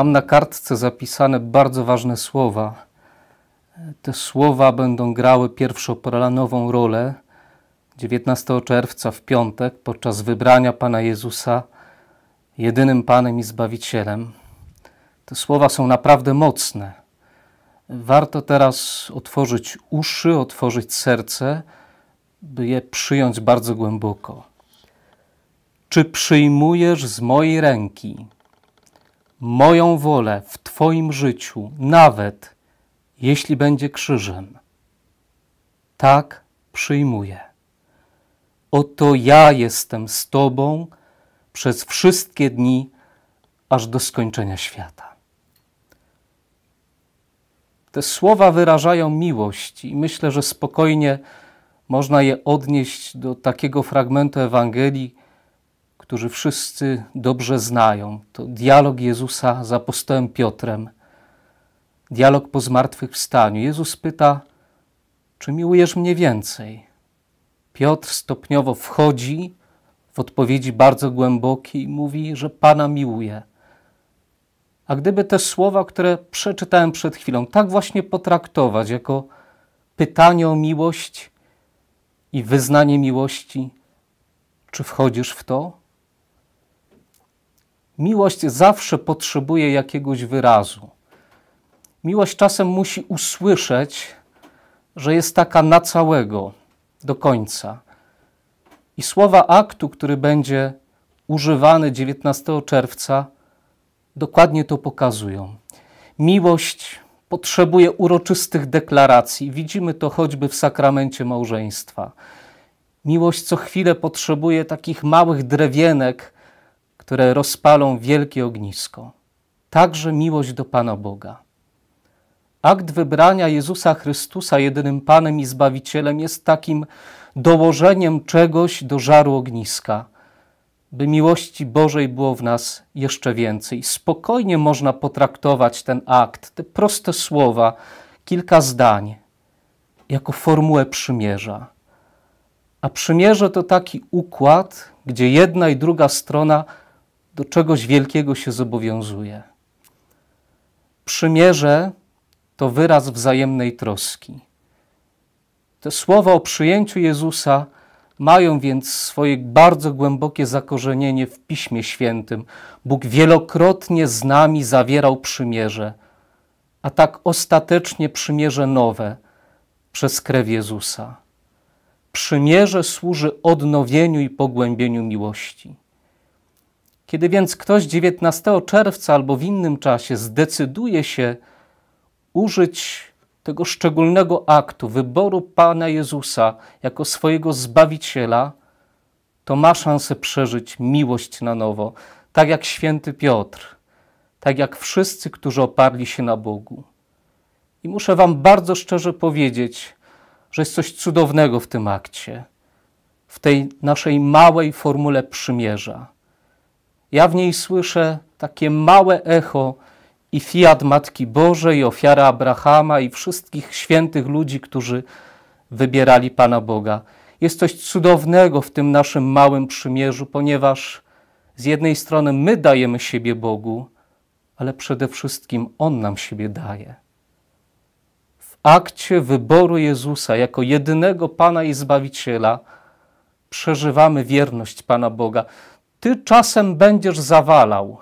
Mam na kartce zapisane bardzo ważne słowa. Te słowa będą grały pierwszoporanową rolę 19 czerwca w piątek podczas wybrania Pana Jezusa jedynym Panem i Zbawicielem. Te słowa są naprawdę mocne. Warto teraz otworzyć uszy, otworzyć serce, by je przyjąć bardzo głęboko. Czy przyjmujesz z mojej ręki? moją wolę w Twoim życiu, nawet jeśli będzie krzyżem. Tak przyjmuję. Oto ja jestem z Tobą przez wszystkie dni, aż do skończenia świata. Te słowa wyrażają miłość i myślę, że spokojnie można je odnieść do takiego fragmentu Ewangelii, którzy wszyscy dobrze znają. To dialog Jezusa z apostołem Piotrem, dialog po zmartwychwstaniu. Jezus pyta, czy miłujesz mnie więcej? Piotr stopniowo wchodzi w odpowiedzi bardzo głębokiej i mówi, że Pana miłuje. A gdyby te słowa, które przeczytałem przed chwilą, tak właśnie potraktować jako pytanie o miłość i wyznanie miłości, czy wchodzisz w to? Miłość zawsze potrzebuje jakiegoś wyrazu. Miłość czasem musi usłyszeć, że jest taka na całego, do końca. I słowa aktu, który będzie używany 19 czerwca, dokładnie to pokazują. Miłość potrzebuje uroczystych deklaracji. Widzimy to choćby w sakramencie małżeństwa. Miłość co chwilę potrzebuje takich małych drewienek, które rozpalą wielkie ognisko. Także miłość do Pana Boga. Akt wybrania Jezusa Chrystusa jedynym Panem i Zbawicielem jest takim dołożeniem czegoś do żaru ogniska, by miłości Bożej było w nas jeszcze więcej. Spokojnie można potraktować ten akt, te proste słowa, kilka zdań, jako formułę przymierza. A przymierze to taki układ, gdzie jedna i druga strona do czegoś wielkiego się zobowiązuje. Przymierze to wyraz wzajemnej troski. Te słowa o przyjęciu Jezusa mają więc swoje bardzo głębokie zakorzenienie w Piśmie Świętym. Bóg wielokrotnie z nami zawierał przymierze, a tak ostatecznie przymierze nowe przez krew Jezusa. Przymierze służy odnowieniu i pogłębieniu miłości. Kiedy więc ktoś 19 czerwca albo w innym czasie zdecyduje się użyć tego szczególnego aktu wyboru Pana Jezusa jako swojego Zbawiciela, to ma szansę przeżyć miłość na nowo, tak jak święty Piotr, tak jak wszyscy, którzy oparli się na Bogu. I muszę Wam bardzo szczerze powiedzieć, że jest coś cudownego w tym akcie, w tej naszej małej formule przymierza. Ja w niej słyszę takie małe echo i fiat Matki Bożej, ofiara Abrahama i wszystkich świętych ludzi, którzy wybierali Pana Boga. Jest coś cudownego w tym naszym małym przymierzu, ponieważ z jednej strony my dajemy siebie Bogu, ale przede wszystkim On nam siebie daje. W akcie wyboru Jezusa jako jedynego Pana i Zbawiciela przeżywamy wierność Pana Boga. Ty czasem będziesz zawalał,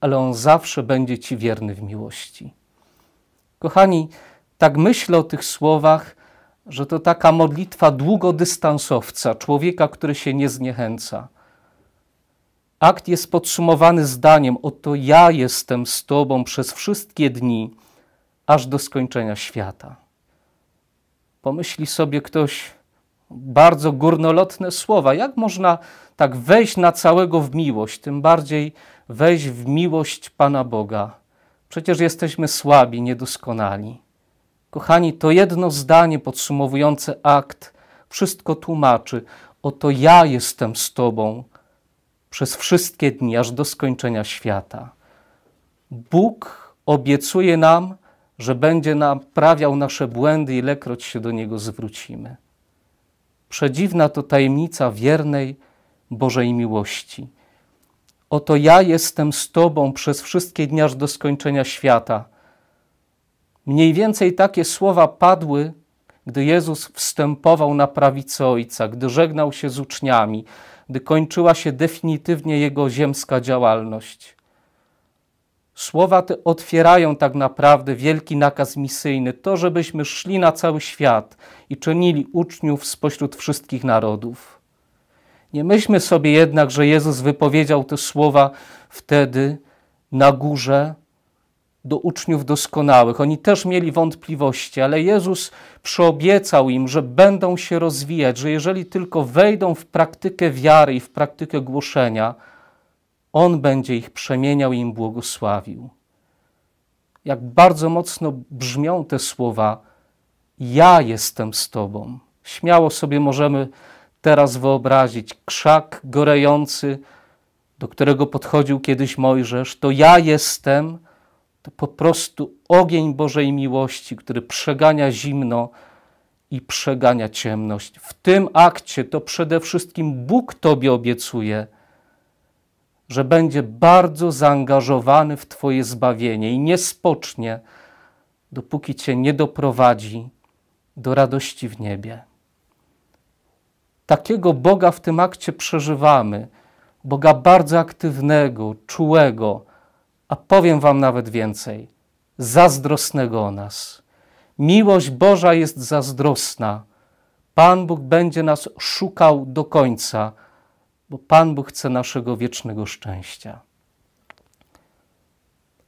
ale On zawsze będzie Ci wierny w miłości. Kochani, tak myślę o tych słowach, że to taka modlitwa długodystansowca, człowieka, który się nie zniechęca. Akt jest podsumowany zdaniem: Oto ja jestem z Tobą przez wszystkie dni, aż do skończenia świata. Pomyśli sobie ktoś, bardzo górnolotne słowa. Jak można tak wejść na całego w miłość, tym bardziej wejść w miłość Pana Boga? Przecież jesteśmy słabi, niedoskonali. Kochani, to jedno zdanie podsumowujące akt wszystko tłumaczy. Oto ja jestem z Tobą przez wszystkie dni, aż do skończenia świata. Bóg obiecuje nam, że będzie naprawiał nasze błędy, ilekroć się do Niego zwrócimy. Przedziwna to tajemnica wiernej Bożej miłości. Oto ja jestem z Tobą przez wszystkie dni aż do skończenia świata. Mniej więcej takie słowa padły, gdy Jezus wstępował na prawicę Ojca, gdy żegnał się z uczniami, gdy kończyła się definitywnie Jego ziemska działalność. Słowa te otwierają tak naprawdę wielki nakaz misyjny, to żebyśmy szli na cały świat i czynili uczniów spośród wszystkich narodów. Nie myślmy sobie jednak, że Jezus wypowiedział te słowa wtedy na górze do uczniów doskonałych. Oni też mieli wątpliwości, ale Jezus przyobiecał im, że będą się rozwijać, że jeżeli tylko wejdą w praktykę wiary i w praktykę głoszenia, on będzie ich przemieniał i im błogosławił. Jak bardzo mocno brzmią te słowa: Ja jestem z Tobą. Śmiało sobie możemy teraz wyobrazić krzak gorejący, do którego podchodził kiedyś Mojżesz. To ja jestem, to po prostu ogień Bożej miłości, który przegania zimno i przegania ciemność. W tym akcie to przede wszystkim Bóg Tobie obiecuje że będzie bardzo zaangażowany w Twoje zbawienie i nie spocznie, dopóki Cię nie doprowadzi do radości w niebie. Takiego Boga w tym akcie przeżywamy, Boga bardzo aktywnego, czułego, a powiem Wam nawet więcej zazdrosnego o nas. Miłość Boża jest zazdrosna. Pan Bóg będzie nas szukał do końca bo Pan Bóg chce naszego wiecznego szczęścia.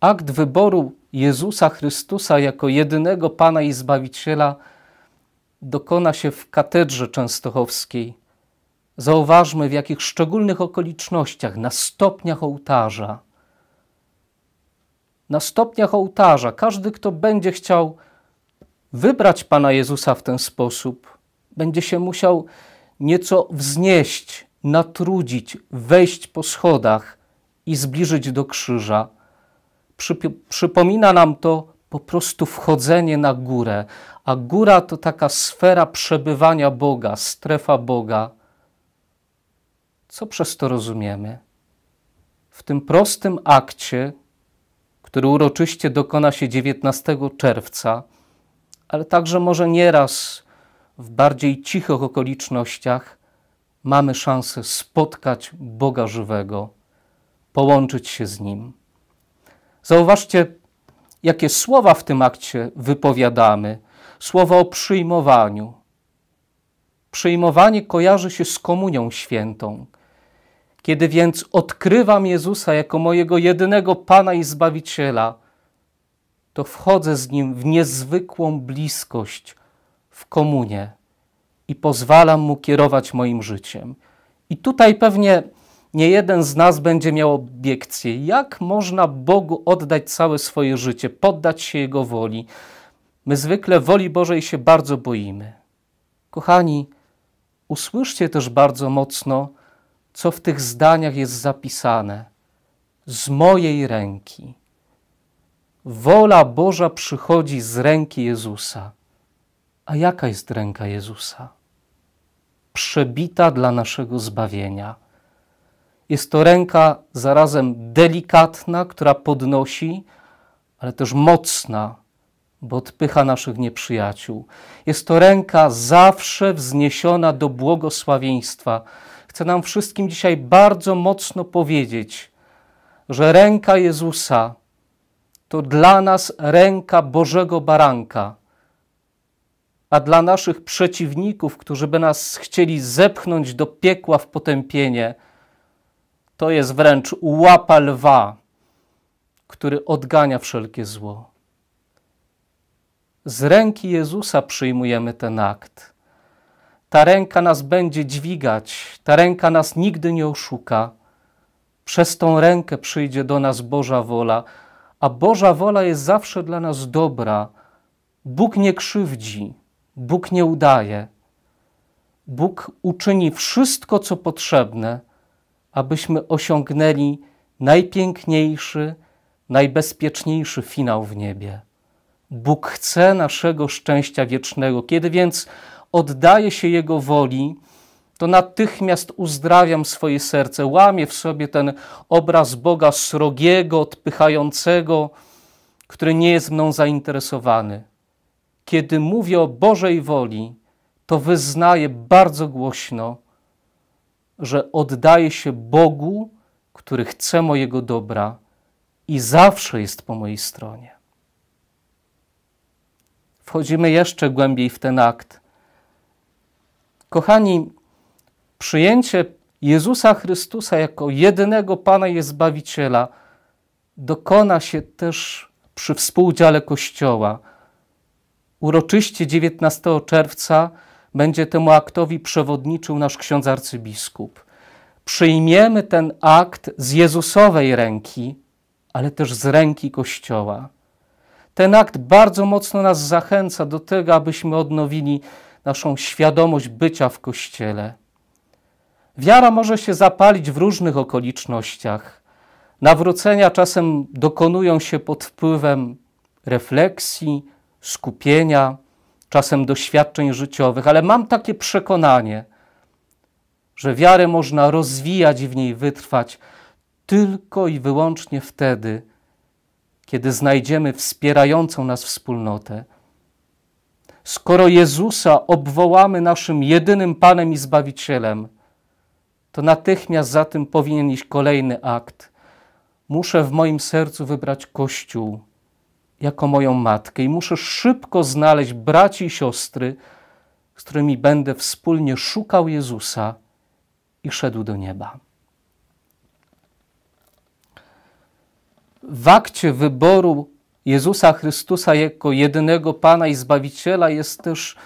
Akt wyboru Jezusa Chrystusa jako jedynego Pana i Zbawiciela dokona się w katedrze częstochowskiej. Zauważmy, w jakich szczególnych okolicznościach, na stopniach ołtarza. Na stopniach ołtarza każdy, kto będzie chciał wybrać Pana Jezusa w ten sposób, będzie się musiał nieco wznieść natrudzić, wejść po schodach i zbliżyć do krzyża. Przypomina nam to po prostu wchodzenie na górę, a góra to taka sfera przebywania Boga, strefa Boga. Co przez to rozumiemy? W tym prostym akcie, który uroczyście dokona się 19 czerwca, ale także może nieraz w bardziej cichych okolicznościach, mamy szansę spotkać Boga żywego, połączyć się z Nim. Zauważcie, jakie słowa w tym akcie wypowiadamy. Słowa o przyjmowaniu. Przyjmowanie kojarzy się z komunią świętą. Kiedy więc odkrywam Jezusa jako mojego jedynego Pana i Zbawiciela, to wchodzę z Nim w niezwykłą bliskość, w komunię i pozwalam mu kierować moim życiem. I tutaj pewnie nie jeden z nas będzie miał obiekcję, jak można Bogu oddać całe swoje życie, poddać się Jego woli. My zwykle woli Bożej się bardzo boimy. Kochani, usłyszcie też bardzo mocno, co w tych zdaniach jest zapisane. Z mojej ręki. Wola Boża przychodzi z ręki Jezusa. A jaka jest ręka Jezusa? Przebita dla naszego zbawienia. Jest to ręka zarazem delikatna, która podnosi, ale też mocna, bo odpycha naszych nieprzyjaciół. Jest to ręka zawsze wzniesiona do błogosławieństwa. Chcę nam wszystkim dzisiaj bardzo mocno powiedzieć, że ręka Jezusa to dla nas ręka Bożego Baranka a dla naszych przeciwników, którzy by nas chcieli zepchnąć do piekła w potępienie, to jest wręcz łapa lwa, który odgania wszelkie zło. Z ręki Jezusa przyjmujemy ten akt. Ta ręka nas będzie dźwigać, ta ręka nas nigdy nie oszuka. Przez tą rękę przyjdzie do nas Boża wola, a Boża wola jest zawsze dla nas dobra. Bóg nie krzywdzi, Bóg nie udaje. Bóg uczyni wszystko, co potrzebne, abyśmy osiągnęli najpiękniejszy, najbezpieczniejszy finał w niebie. Bóg chce naszego szczęścia wiecznego. Kiedy więc oddaję się Jego woli, to natychmiast uzdrawiam swoje serce, łamię w sobie ten obraz Boga srogiego, odpychającego, który nie jest mną zainteresowany. Kiedy mówię o Bożej woli, to wyznaję bardzo głośno, że oddaję się Bogu, który chce mojego dobra i zawsze jest po mojej stronie. Wchodzimy jeszcze głębiej w ten akt. Kochani, przyjęcie Jezusa Chrystusa jako jedynego Pana i Zbawiciela dokona się też przy współudziale Kościoła. Uroczyście 19 czerwca będzie temu aktowi przewodniczył nasz ksiądz arcybiskup. Przyjmiemy ten akt z Jezusowej ręki, ale też z ręki Kościoła. Ten akt bardzo mocno nas zachęca do tego, abyśmy odnowili naszą świadomość bycia w Kościele. Wiara może się zapalić w różnych okolicznościach. Nawrócenia czasem dokonują się pod wpływem refleksji, skupienia, czasem doświadczeń życiowych, ale mam takie przekonanie, że wiarę można rozwijać i w niej wytrwać tylko i wyłącznie wtedy, kiedy znajdziemy wspierającą nas wspólnotę. Skoro Jezusa obwołamy naszym jedynym Panem i Zbawicielem, to natychmiast za tym powinien iść kolejny akt. Muszę w moim sercu wybrać Kościół jako moją matkę i muszę szybko znaleźć braci i siostry, z którymi będę wspólnie szukał Jezusa i szedł do nieba. W akcie wyboru Jezusa Chrystusa jako jedynego Pana i Zbawiciela jest też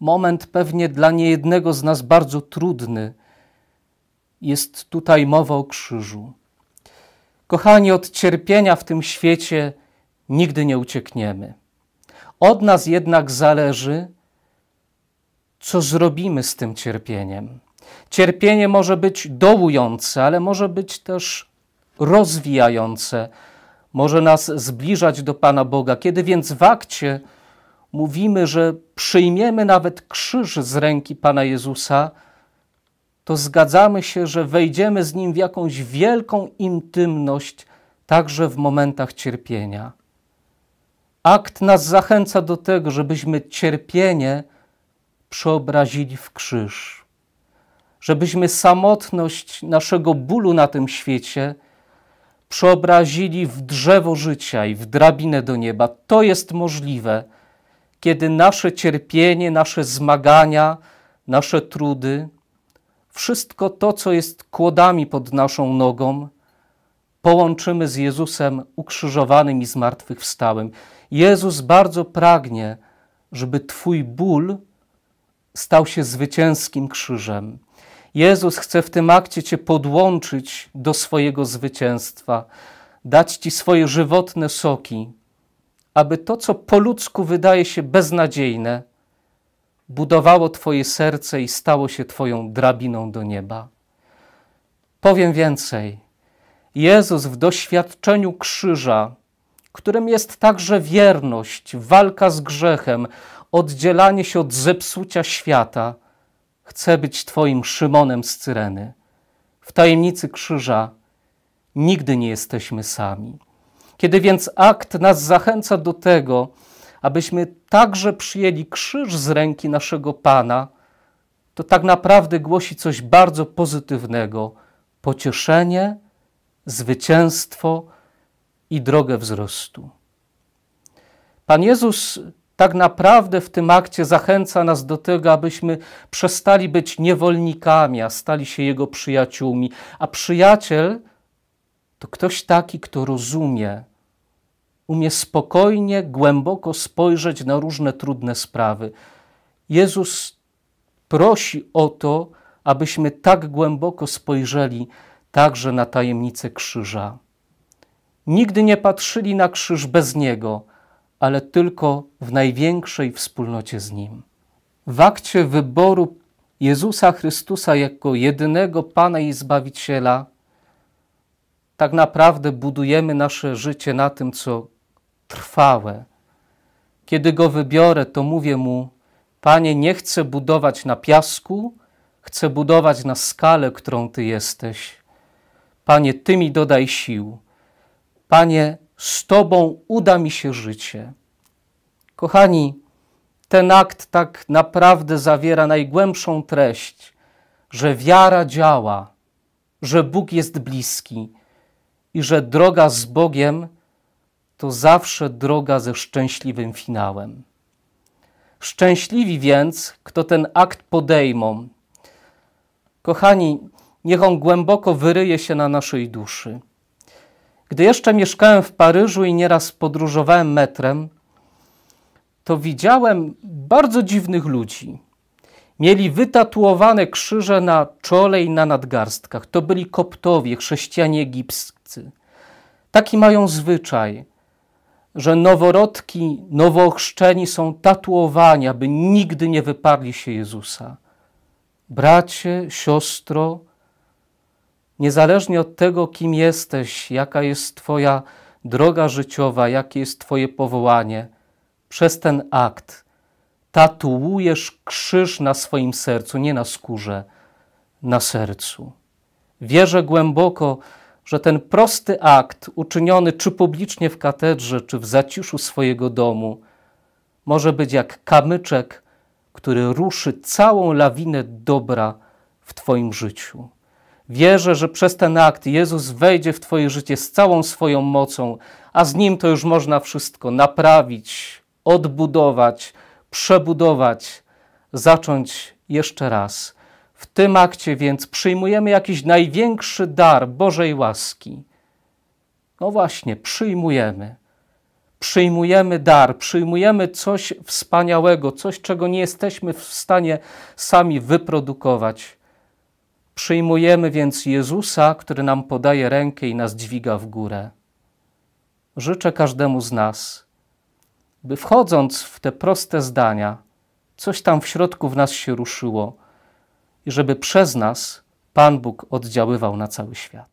moment pewnie dla niejednego z nas bardzo trudny. Jest tutaj mowa o krzyżu. Kochani, od cierpienia w tym świecie nigdy nie uciekniemy. Od nas jednak zależy, co zrobimy z tym cierpieniem. Cierpienie może być dołujące, ale może być też rozwijające, może nas zbliżać do Pana Boga. Kiedy więc w akcie mówimy, że przyjmiemy nawet krzyż z ręki Pana Jezusa, to zgadzamy się, że wejdziemy z Nim w jakąś wielką intymność, także w momentach cierpienia. Akt nas zachęca do tego, żebyśmy cierpienie przeobrazili w krzyż, żebyśmy samotność naszego bólu na tym świecie przeobrazili w drzewo życia i w drabinę do nieba. To jest możliwe, kiedy nasze cierpienie, nasze zmagania, nasze trudy, wszystko to, co jest kłodami pod naszą nogą, połączymy z Jezusem ukrzyżowanym i zmartwychwstałym. Jezus bardzo pragnie, żeby Twój ból stał się zwycięskim krzyżem. Jezus chce w tym akcie Cię podłączyć do swojego zwycięstwa, dać Ci swoje żywotne soki, aby to, co po ludzku wydaje się beznadziejne, budowało Twoje serce i stało się Twoją drabiną do nieba. Powiem więcej. Jezus w doświadczeniu krzyża którym jest także wierność, walka z grzechem, oddzielanie się od zepsucia świata. Chcę być Twoim Szymonem z Cyreny. W tajemnicy krzyża nigdy nie jesteśmy sami. Kiedy więc akt nas zachęca do tego, abyśmy także przyjęli krzyż z ręki naszego Pana, to tak naprawdę głosi coś bardzo pozytywnego: pocieszenie, zwycięstwo, i drogę wzrostu. Pan Jezus tak naprawdę w tym akcie zachęca nas do tego, abyśmy przestali być niewolnikami, a stali się Jego przyjaciółmi. A przyjaciel to ktoś taki, kto rozumie, umie spokojnie, głęboko spojrzeć na różne trudne sprawy. Jezus prosi o to, abyśmy tak głęboko spojrzeli także na tajemnicę krzyża. Nigdy nie patrzyli na krzyż bez Niego, ale tylko w największej wspólnocie z Nim. W akcie wyboru Jezusa Chrystusa jako jedynego Pana i Zbawiciela, tak naprawdę budujemy nasze życie na tym, co trwałe. Kiedy go wybiorę, to mówię mu: Panie, nie chcę budować na piasku, chcę budować na skalę, którą Ty jesteś. Panie, Ty mi dodaj sił. Panie, z Tobą uda mi się życie. Kochani, ten akt tak naprawdę zawiera najgłębszą treść, że wiara działa, że Bóg jest bliski i że droga z Bogiem to zawsze droga ze szczęśliwym finałem. Szczęśliwi więc, kto ten akt podejmą. Kochani, niech on głęboko wyryje się na naszej duszy. Gdy jeszcze mieszkałem w Paryżu i nieraz podróżowałem metrem, to widziałem bardzo dziwnych ludzi. Mieli wytatuowane krzyże na czole i na nadgarstkach. To byli koptowie, chrześcijanie egipscy. Taki mają zwyczaj, że noworodki, nowochrzczeni są tatuowani, aby nigdy nie wyparli się Jezusa. Bracie, siostro, niezależnie od tego, kim jesteś, jaka jest Twoja droga życiowa, jakie jest Twoje powołanie, przez ten akt tatuujesz krzyż na swoim sercu, nie na skórze, na sercu. Wierzę głęboko, że ten prosty akt, uczyniony czy publicznie w katedrze, czy w zaciszu swojego domu, może być jak kamyczek, który ruszy całą lawinę dobra w Twoim życiu. Wierzę, że przez ten akt Jezus wejdzie w Twoje życie z całą swoją mocą, a z Nim to już można wszystko naprawić, odbudować, przebudować, zacząć jeszcze raz. W tym akcie więc przyjmujemy jakiś największy dar Bożej łaski. No właśnie, przyjmujemy. Przyjmujemy dar, przyjmujemy coś wspaniałego, coś, czego nie jesteśmy w stanie sami wyprodukować Przyjmujemy więc Jezusa, który nam podaje rękę i nas dźwiga w górę. Życzę każdemu z nas, by wchodząc w te proste zdania, coś tam w środku w nas się ruszyło i żeby przez nas Pan Bóg oddziaływał na cały świat.